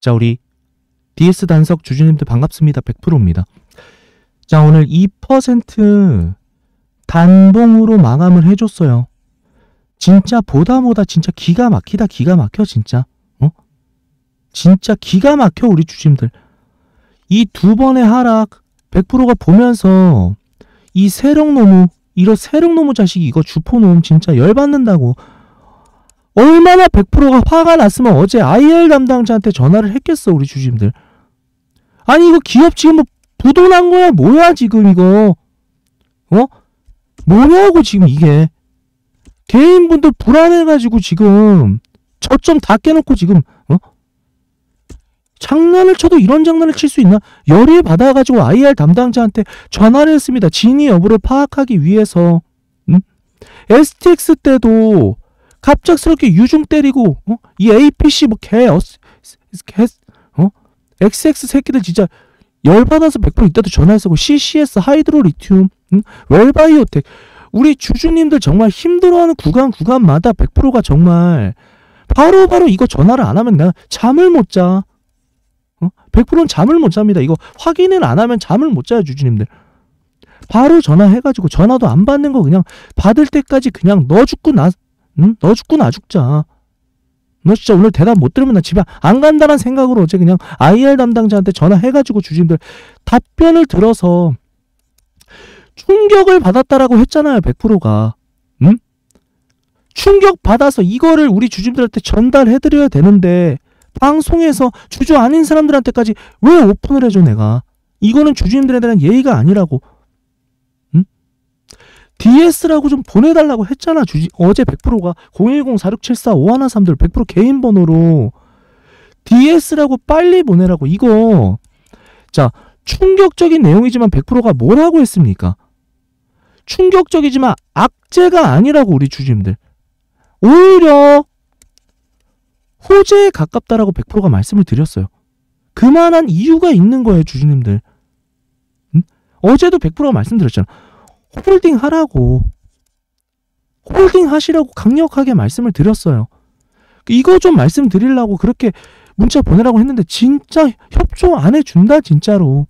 자, 우리 DS 단석 주주님들 반갑습니다. 100%입니다. 자, 오늘 2% 단봉으로 마감을 해줬어요. 진짜 보다 보다 진짜 기가 막히다 기가 막혀 진짜 어 진짜 기가 막혀 우리 주주님들이 두 번의 하락 100%가 보면서 이 세력노무 이런 세력노무 자식이 이거 주포놈 진짜 열받는다고 얼마나 100%가 화가 났으면 어제 IR 담당자한테 전화를 했겠어 우리 주주님들 아니 이거 기업 지금 뭐 부도난 거야 뭐야 지금 이거 어? 뭐냐고 지금 이게 개인분들 불안해가지고 지금 저점 다 깨놓고 지금 어? 장난을 쳐도 이런 장난을 칠 수 있나? 열이 받아가지고 IR 담당자한테 전화를 했습니다. 진위 여부를 파악하기 위해서 음? STX 때도 갑작스럽게 유중 때리고 어? 이 APC 뭐 개 어? 개, 어? XX 새끼들 진짜 열받아서 100% 이따도 전화했었고 CCS 하이드로리튬 응? 웰바이오텍 우리 주주님들 정말 힘들어하는 구간 구간마다 100%가 정말 바로바로 바로 이거 전화를 안 하면 내가 잠을 못 자. 어? 100%는 잠을 못 잡니다. 이거 확인을 안 하면 잠을 못 자요, 주주님들. 바로 전화해가지고 전화도 안 받는 거 그냥 받을 때까지 그냥 너 죽고 나, 응? 너 죽고 나 죽자. 너 진짜 오늘 대답 못 들으면 나 집에 안 간다는 생각으로 어제 그냥 IR 담당자한테 전화해가지고 주진들 답변을 들어서 충격을 받았다라고 했잖아요, 100%가. 응? 충격 받아서 이거를 우리 주주들한테 전달해드려야 되는데 방송에서 주주 아닌 사람들한테까지 왜 오픈을 해줘 내가 이거는 주주님들에 대한 예의가 아니라고 DS라고 좀 보내달라고 했잖아. 주지, 어제 100%가 010-4674-5113들 100% 개인 번호로 DS라고 빨리 보내라고 이거 자 충격적인 내용이지만 100%가 뭐라고 했습니까? 충격적이지만 악재가 아니라고 우리 주지님들 오히려 호재에 가깝다라고 100%가 말씀을 드렸어요. 그만한 이유가 있는 거예요 주지님들 응? 어제도 100%가 말씀드렸잖아. 홀딩 하라고 홀딩 하시라고 강력하게 말씀을 드렸어요. 이거 좀 말씀드리려고 그렇게 문자 보내라고 했는데 진짜 협조 안 해준다 진짜로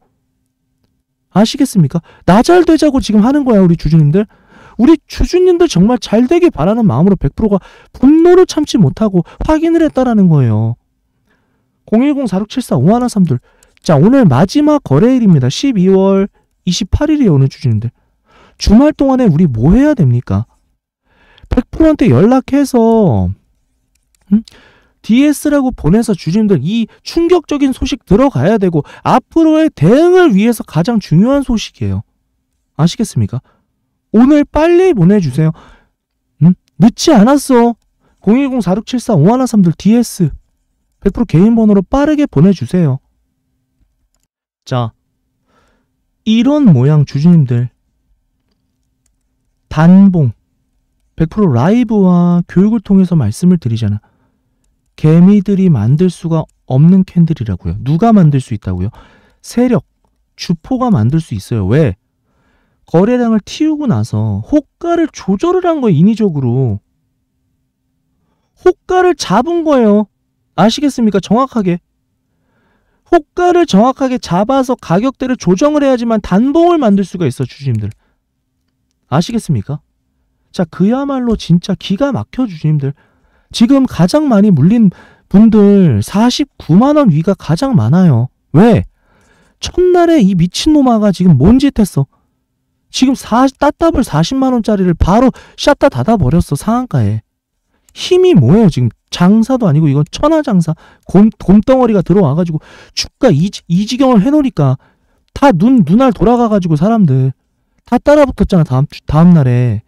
아시겠습니까? 나 잘 되자고 지금 하는 거야 우리 주주님들 우리 주주님들 정말 잘 되길 바라는 마음으로 100%가 분노를 참지 못하고 확인을 했다라는 거예요 010-4674-5132 자 오늘 마지막 거래일입니다 12월 28일이에요 오늘 주주님들 주말 동안에 우리 뭐 해야 됩니까? 100%한테 연락해서 DS라고 보내서 주님들 이 충격적인 소식 들어가야 되고 앞으로의 대응을 위해서 가장 중요한 소식이에요. 아시겠습니까? 오늘 빨리 보내주세요. 음? 늦지 않았어. 010-4674-5113들 DS 100% 개인 번호로 빠르게 보내주세요. 자, 이런 모양 주주님들 단봉100% 라이브와 교육을 통해서 말씀을 드리잖아. 개미들이 만들 수가 없는 캔들이라고요. 누가 만들 수 있다고요? 세력, 주포가 만들 수 있어요. 왜? 거래량을 틔우고 나서 호가를 조절을 한 거예요. 인위적으로. 호가를 잡은 거예요. 아시겠습니까? 정확하게. 호가를 정확하게 잡아서 가격대를 조정을 해야지만 단봉을 만들 수가 있어, 주주님들. 아시겠습니까? 자, 그야말로 진짜 기가 막혀 주님들. 지금 가장 많이 물린 분들 49만원 위가 가장 많아요. 왜? 첫날에 이 미친놈아가 지금 뭔짓 했어? 지금 사, 따따블 40만원짜리를 바로 샷다 닫아버렸어, 상한가에. 힘이 뭐예요, 지금. 장사도 아니고 이건 천하장사. 곰, 곰덩어리가 들어와가지고 주가 이, 이 지경을 해놓으니까 다 눈, 눈알 돌아가가지고 사람들. 다 따라붙었잖아 다음 주 다음 날에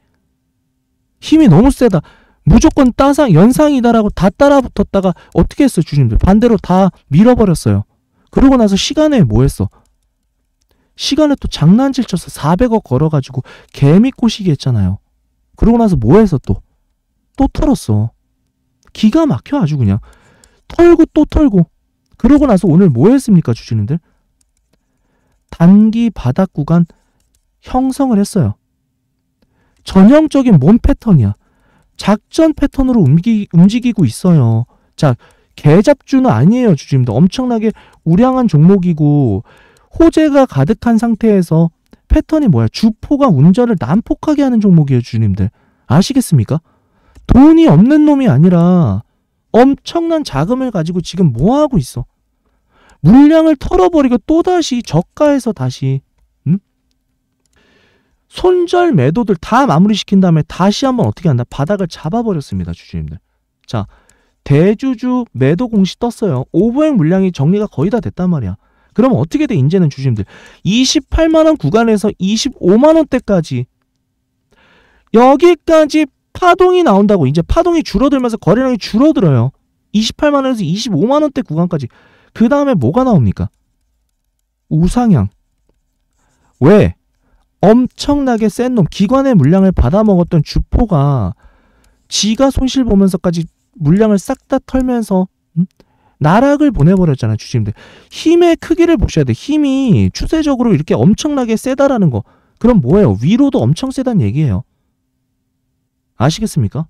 힘이 너무 세다 무조건 따상 연상이다라고 다 따라붙었다가 어떻게 했어 주님들 반대로 다 밀어버렸어요 그러고 나서 시간에 뭐 했어 시간을 또 장난질 쳐서 400억 걸어가지고 개미 꼬시기 했잖아요 그러고 나서 뭐했어 또또 또 털었어 기가 막혀 아주 그냥 털고 또 털고 그러고 나서 오늘 뭐 했습니까 주주님들 단기 바닥 구간 형성을 했어요. 전형적인 몸 패턴이야. 작전 패턴으로 움기, 움직이고 있어요. 자, 개잡주는 아니에요, 주주님들 엄청나게 우량한 종목이고 호재가 가득한 상태에서 패턴이 뭐야? 주포가 운전을 난폭하게 하는 종목이에요, 주주님들. 아시겠습니까? 돈이 없는 놈이 아니라 엄청난 자금을 가지고 지금 뭐하고 있어? 물량을 털어버리고 또다시 저가에서 다시 손절 매도들 다 마무리시킨 다음에 다시 한번 어떻게 한다? 바닥을 잡아버렸습니다. 주주님들. 자, 대주주 매도 공시 떴어요. 오버행 물량이 정리가 거의 다 됐단 말이야. 그럼 어떻게 돼? 이제는 주주님들. 28만원 구간에서 25만원대까지 여기까지 파동이 나온다고 이제 파동이 줄어들면서 거래량이 줄어들어요. 28만원에서 25만원대 구간까지. 그 다음에 뭐가 나옵니까? 우상향. 왜? 엄청나게 센 놈, 기관의 물량을 받아먹었던 주포가 지가 손실 보면서까지 물량을 싹 다 털면서 음? 나락을 보내버렸잖아 주식인데 힘의 크기를 보셔야 돼 힘이 추세적으로 이렇게 엄청나게 세다라는 거 그럼 뭐예요 위로도 엄청 세단 얘기예요 아시겠습니까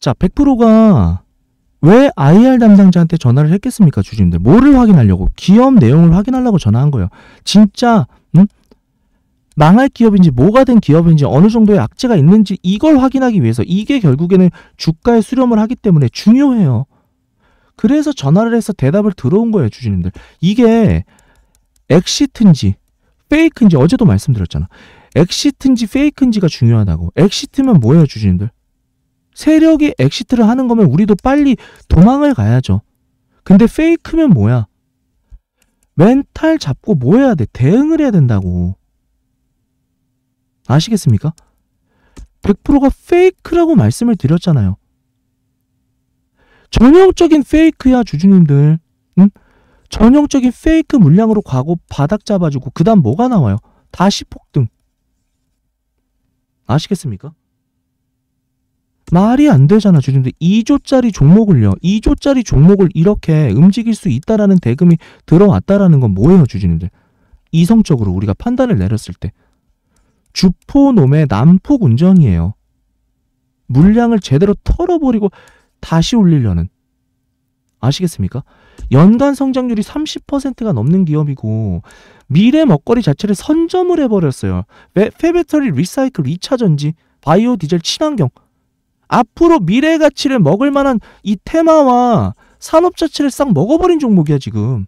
자 100%가 왜 IR 담당자한테 전화를 했겠습니까 주주님들 뭐를 확인하려고 기업 내용을 확인하려고 전화한 거예요 진짜 망할 기업인지 뭐가 된 기업인지 어느 정도의 악재가 있는지 이걸 확인하기 위해서 이게 결국에는 주가의 수렴을 하기 때문에 중요해요. 그래서 전화를 해서 대답을 들어온 거예요, 주주님들. 이게 엑시트인지 페이크인지 어제도 말씀드렸잖아. 엑시트인지 페이크인지가 중요하다고. 엑시트면 뭐예요, 주주님들? 세력이 엑시트를 하는 거면 우리도 빨리 도망을 가야죠. 근데 페이크면 뭐야? 멘탈 잡고 뭐 해야 돼? 대응을 해야 된다고. 아시겠습니까? 100%가 페이크라고 말씀을 드렸잖아요. 전형적인 페이크야 주주님들. 응? 전형적인 페이크 물량으로 과거 바닥 잡아주고 그 다음 뭐가 나와요? 다시 폭등. 아시겠습니까? 말이 안 되잖아 주주님들 2조짜리 종목을요 2조짜리 종목을 이렇게 움직일 수 있다라는 대금이 들어왔다라는 건 뭐예요 주주님들 이성적으로 우리가 판단을 내렸을 때 주포놈의 난폭 운전이에요. 물량을 제대로 털어버리고 다시 올리려는 아시겠습니까? 연간 성장률이 30%가 넘는 기업이고 미래 먹거리 자체를 선점을 해버렸어요. 페배터리 리사이클 2차 전지, 바이오 디젤 친환경 앞으로 미래 가치를 먹을 만한 이 테마와 산업 자체를 싹 먹어버린 종목이야 지금.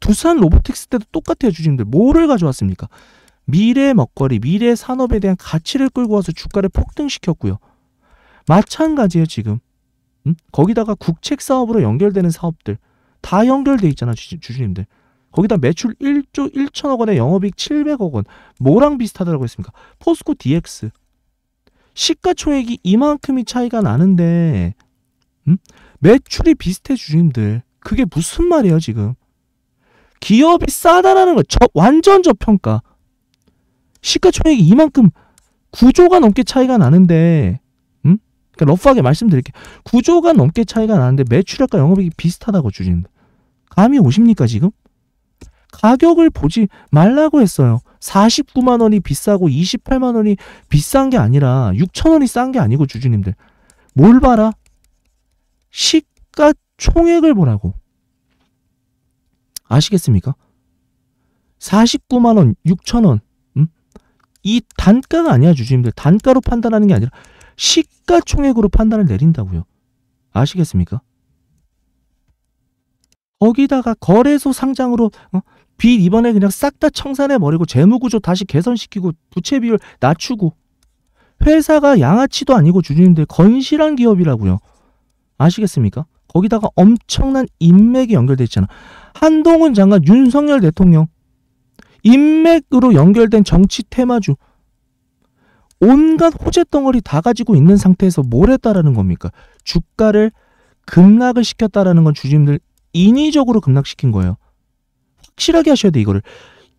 두산 로보틱스 때도 똑같아요 주주님들 뭐를 가져왔습니까? 미래 먹거리, 미래 산업에 대한 가치를 끌고 와서 주가를 폭등시켰고요. 마찬가지예요, 지금. 음? 거기다가 국책 사업으로 연결되는 사업들 다 연결돼 있잖아, 주, 주주님들. 거기다 매출 1조 1천억 원에 영업이익 700억 원. 뭐랑 비슷하다고 했습니까? 포스코 DX. 시가총액이 이만큼이 차이가 나는데 음? 매출이 비슷해 주주님들. 그게 무슨 말이에요, 지금? 기업이 싸다라는 거 저, 완전 저평가. 시가총액이 이만큼 구조가 넘게 차이가 나는데 음? 그러니까 러프하게 말씀드릴게요. 구조가 넘게 차이가 나는데 매출액과 영업이익이 비슷하다고 주지는 감이 오십니까 지금? 가격을 보지 말라고 했어요. 49만 원이 비싸고 28만 원이 비싼 게 아니라 6천 원이 싼 게 아니고 주주님들 뭘 봐라? 시가 총액을 보라고 아시겠습니까? 49만 원, 6천 원이 단가가 아니야 주주님들 단가로 판단하는 게 아니라 시가총액으로 판단을 내린다고요 아시겠습니까? 거기다가 거래소 상장으로 어? 빚 이번에 그냥 싹 다 청산해 버리고 재무구조 다시 개선시키고 부채 비율 낮추고 회사가 양아치도 아니고 주주님들 건실한 기업이라고요 아시겠습니까? 거기다가 엄청난 인맥이 연결돼 있잖아 한동훈 장관 윤석열 대통령 인맥으로 연결된 정치 테마주 온갖 호재 덩어리 다 가지고 있는 상태에서 뭘 했다라는 겁니까? 주가를 급락을 시켰다라는 건 주주님들 인위적으로 급락시킨 거예요. 확실하게 하셔야 돼 이거를.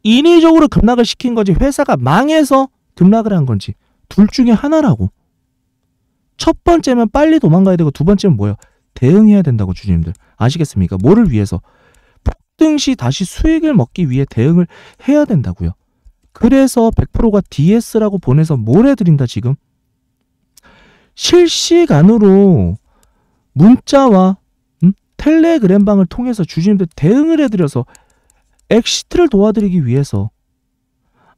인위적으로 급락을 시킨 건지 회사가 망해서 급락을 한 건지 둘 중에 하나라고. 첫 번째면 빨리 도망가야 되고 두 번째는 뭐예요? 대응해야 된다고 주주님들 아시겠습니까? 뭐를 위해서? 폭등시 다시 수익을 먹기 위해 대응을 해야 된다고요. 그래서 100%가 DS라고 보내서 뭘 해드린다 지금? 실시간으로 문자와 음? 텔레그램방을 통해서 주주님들 대응을 해드려서 엑시트를 도와드리기 위해서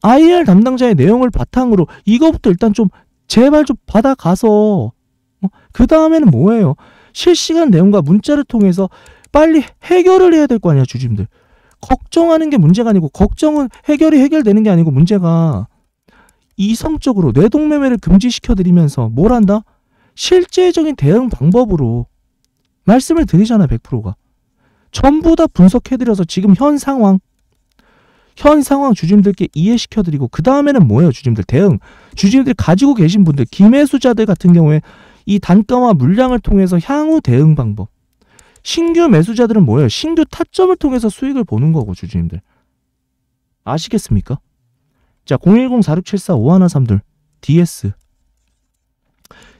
IR 담당자의 내용을 바탕으로 이거부터 일단 좀 제발 좀 받아가서 어? 그 다음에는 뭐예요? 실시간 내용과 문자를 통해서 빨리 해결을 해야 될 거 아니야 주주님들 걱정하는 게 문제가 아니고 걱정은 해결이 해결되는 게 아니고 문제가 이성적으로 뇌동매매를 금지시켜 드리면서 뭘 한다? 실제적인 대응 방법으로 말씀을 드리잖아 100%가 전부 다 분석해 드려서 지금 현 상황 현 상황 주주님들께 이해시켜 드리고 그 다음에는 뭐예요 주주님들 대응 주주님들 가지고 계신 분들 김해수자들 같은 경우에 이 단가와 물량을 통해서 향후 대응 방법 신규 매수자들은 뭐예요? 신규 타점을 통해서 수익을 보는 거고 주주님들 아시겠습니까? 자010-4674-5131 DS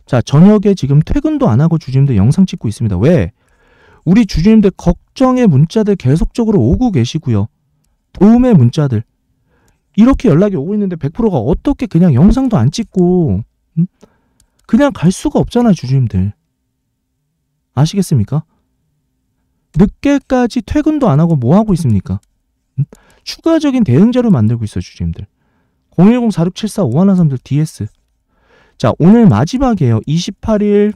자 저녁에 지금 퇴근도 안 하고 주주님들 영상 찍고 있습니다. 왜? 우리 주주님들 걱정의 문자들 계속적으로 오고 계시고요. 도움의 문자들 이렇게 연락이 오고 있는데 100%가 어떻게 그냥 영상도 안 찍고 음? 그냥 갈 수가 없잖아 주주님들 아시겠습니까? 늦게까지 퇴근도 안 하고 뭐 하고 있습니까? 음? 추가적인 대응자로 만들고 있어요, 주님들010-4674-5113 DS. 자, 오늘 마지막이에요. 28일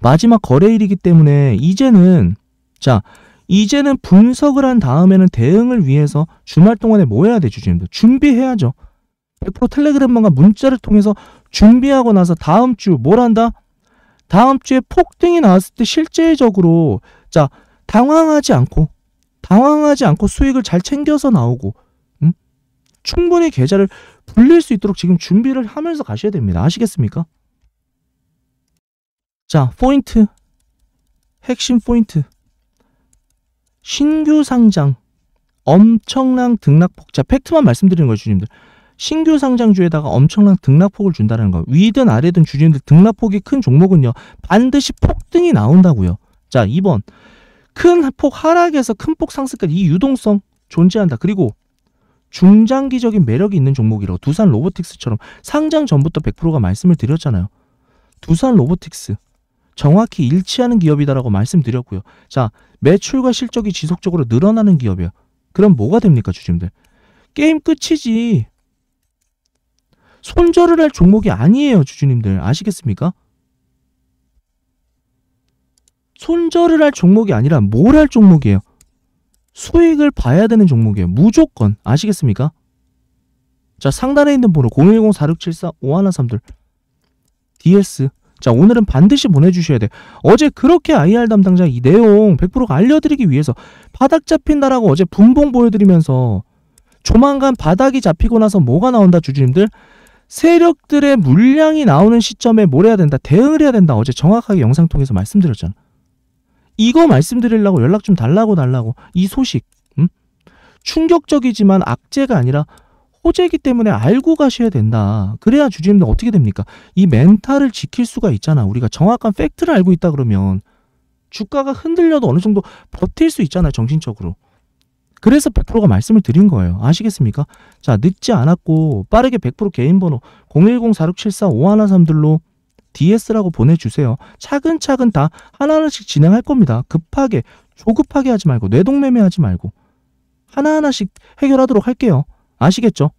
마지막 거래일이기 때문에 이제는 자, 이제는 분석을 한 다음에는 대응을 위해서 주말 동안에 뭐 해야 돼, 주주님들? 준비해야죠. 100% 텔레그램만과 문자를 통해서 준비하고 나서 다음 주 뭘 한다? 다음 주에 폭등이 나왔을 때 실제적으로 자, 당황하지 않고 당황하지 않고 수익을 잘 챙겨서 나오고 음? 충분히 계좌를 불릴 수 있도록 지금 준비를 하면서 가셔야 됩니다. 아시겠습니까? 자, 포인트. 핵심 포인트. 신규 상장. 엄청난 등락폭. 자, 팩트만 말씀드리는 거예요, 주님들. 신규 상장주에다가 엄청난 등락폭을 준다는 거. 위든 아래든 주님들 등락폭이 큰 종목은요, 반드시 폭등이 나온다고요. 자, 2번. 큰 폭 하락에서 큰 폭 상승까지 이 유동성 존재한다. 그리고 중장기적인 매력이 있는 종목이라고 두산 로보틱스처럼 상장 전부터 100%가 말씀을 드렸잖아요. 두산 로보틱스 정확히 일치하는 기업이다라고 말씀드렸고요. 자, 매출과 실적이 지속적으로 늘어나는 기업이야. 그럼 뭐가 됩니까, 주주님들? 게임 끝이지. 손절을 할 종목이 아니에요, 주주님들. 아시겠습니까? 손절을 할 종목이 아니라 뭘 할 종목이에요? 수익을 봐야 되는 종목이에요. 무조건 아시겠습니까? 자 상단에 있는 번호 0 1 0 4 6 7 4 5 1 3 2 DS 자 오늘은 반드시 보내주셔야 돼 어제 그렇게 IR 담당자 이 내용 100% 알려드리기 위해서 바닥 잡힌다라고 어제 분봉 보여드리면서 조만간 바닥이 잡히고 나서 뭐가 나온다 주주님들 세력들의 물량이 나오는 시점에 뭘 해야 된다 대응을 해야 된다 어제 정확하게 영상 통해서 말씀드렸잖아 이거 말씀드리려고 연락 좀 달라고 달라고 이 소식 음? 충격적이지만 악재가 아니라 호재이기 때문에 알고 가셔야 된다. 그래야 주주님들 어떻게 됩니까? 이 멘탈을 지킬 수가 있잖아. 우리가 정확한 팩트를 알고 있다 그러면 주가가 흔들려도 어느 정도 버틸 수있잖아 정신적으로. 그래서 100%가 말씀을 드린 거예요. 아시겠습니까? 자, 늦지 않았고 빠르게 100% 개인 번호 010-4674-5133들로 DS라고 보내주세요. 차근차근 다 하나하나씩 진행할 겁니다. 급하게, 조급하게 하지 말고, 뇌동매매하지 말고, 하나하나씩 해결하도록 할게요. 아시겠죠?